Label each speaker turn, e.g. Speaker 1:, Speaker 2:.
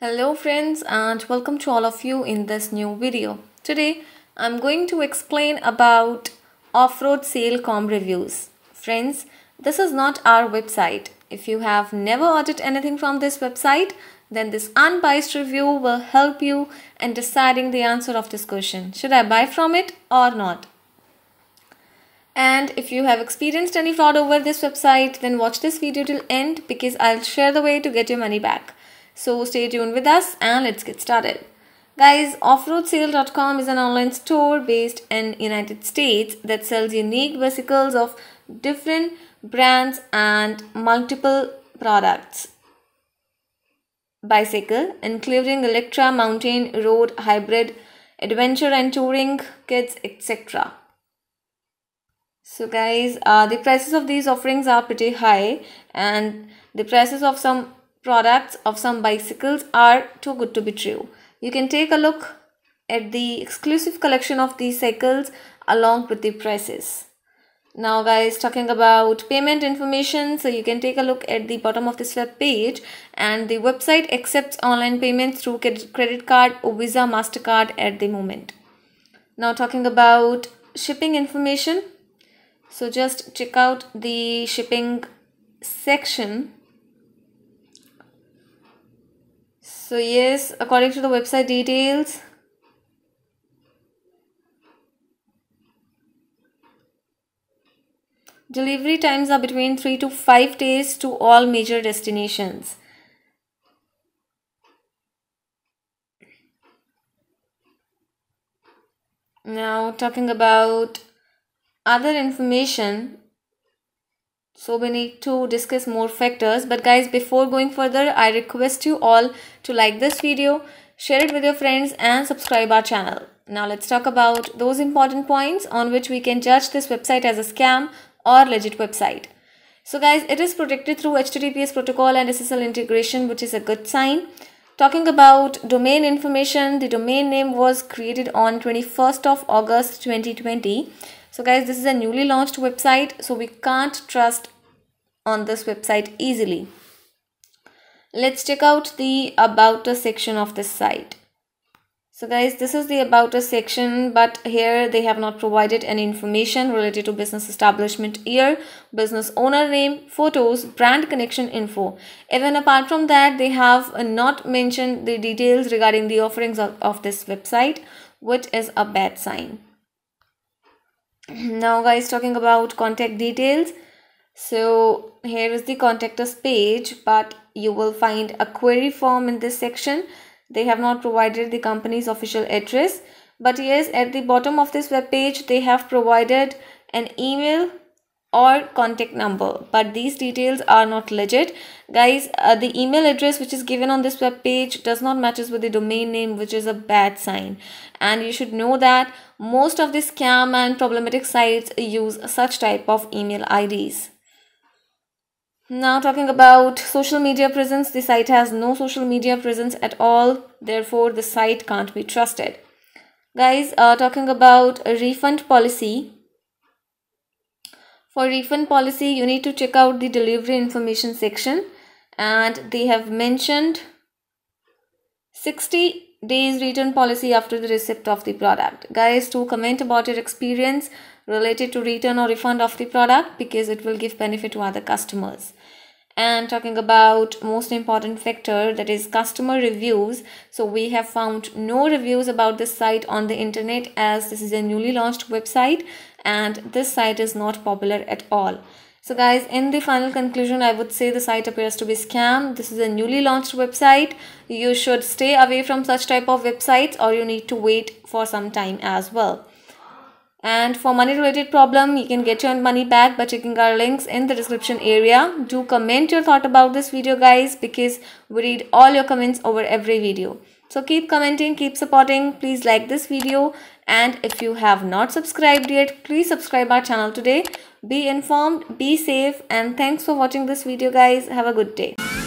Speaker 1: Hello friends and welcome to all of you in this new video. Today I'm going to explain about off-road sale com reviews. Friends, this is not our website. If you have never ordered anything from this website, then this unbiased review will help you in deciding the answer of this question. Should I buy from it or not? And if you have experienced any fraud over this website, then watch this video till end because I'll share the way to get your money back. So stay tuned with us and let's get started. Guys, offroadsale.com is an online store based in United States that sells unique bicycles of different brands and multiple products bicycle, including Electra mountain, road, hybrid, adventure and touring kits, etc. So guys, uh, the prices of these offerings are pretty high and the prices of some products of some bicycles are too good to be true. You can take a look at the exclusive collection of these cycles along with the prices now guys talking about payment information so you can take a look at the bottom of this web page and the website accepts online payments through credit card or visa mastercard at the moment now talking about shipping information so just check out the shipping section so yes according to the website details Delivery times are between 3 to 5 days to all major destinations. Now, talking about other information. So, we need to discuss more factors. But, guys, before going further, I request you all to like this video, share it with your friends, and subscribe our channel. Now, let's talk about those important points on which we can judge this website as a scam or legit website. So guys, it is protected through HTTPS protocol and SSL integration, which is a good sign. Talking about domain information, the domain name was created on 21st of August 2020. So guys, this is a newly launched website, so we can't trust on this website easily. Let's check out the about us section of this site. So guys, this is the about us section, but here they have not provided any information related to business establishment year, business owner name, photos, brand connection info. Even apart from that, they have not mentioned the details regarding the offerings of, of this website, which is a bad sign. Now guys, talking about contact details. So here is the contact us page, but you will find a query form in this section they have not provided the company's official address. But yes, at the bottom of this web page, they have provided an email or contact number but these details are not legit guys uh, the email address which is given on this web page does not matches with the domain name which is a bad sign and you should know that most of the scam and problematic sites use such type of email ids now talking about social media presence, the site has no social media presence at all. Therefore, the site can't be trusted. Guys, uh, talking about refund policy. For refund policy, you need to check out the delivery information section. And they have mentioned 60 days return policy after the receipt of the product. Guys, to comment about your experience related to return or refund of the product because it will give benefit to other customers and talking about most important factor that is customer reviews so we have found no reviews about this site on the internet as this is a newly launched website and this site is not popular at all so guys in the final conclusion i would say the site appears to be scam this is a newly launched website you should stay away from such type of websites or you need to wait for some time as well and for money related problem, you can get your money back by checking our links in the description area. Do comment your thought about this video guys because we read all your comments over every video. So keep commenting, keep supporting. Please like this video and if you have not subscribed yet, please subscribe our channel today. Be informed, be safe and thanks for watching this video guys. Have a good day.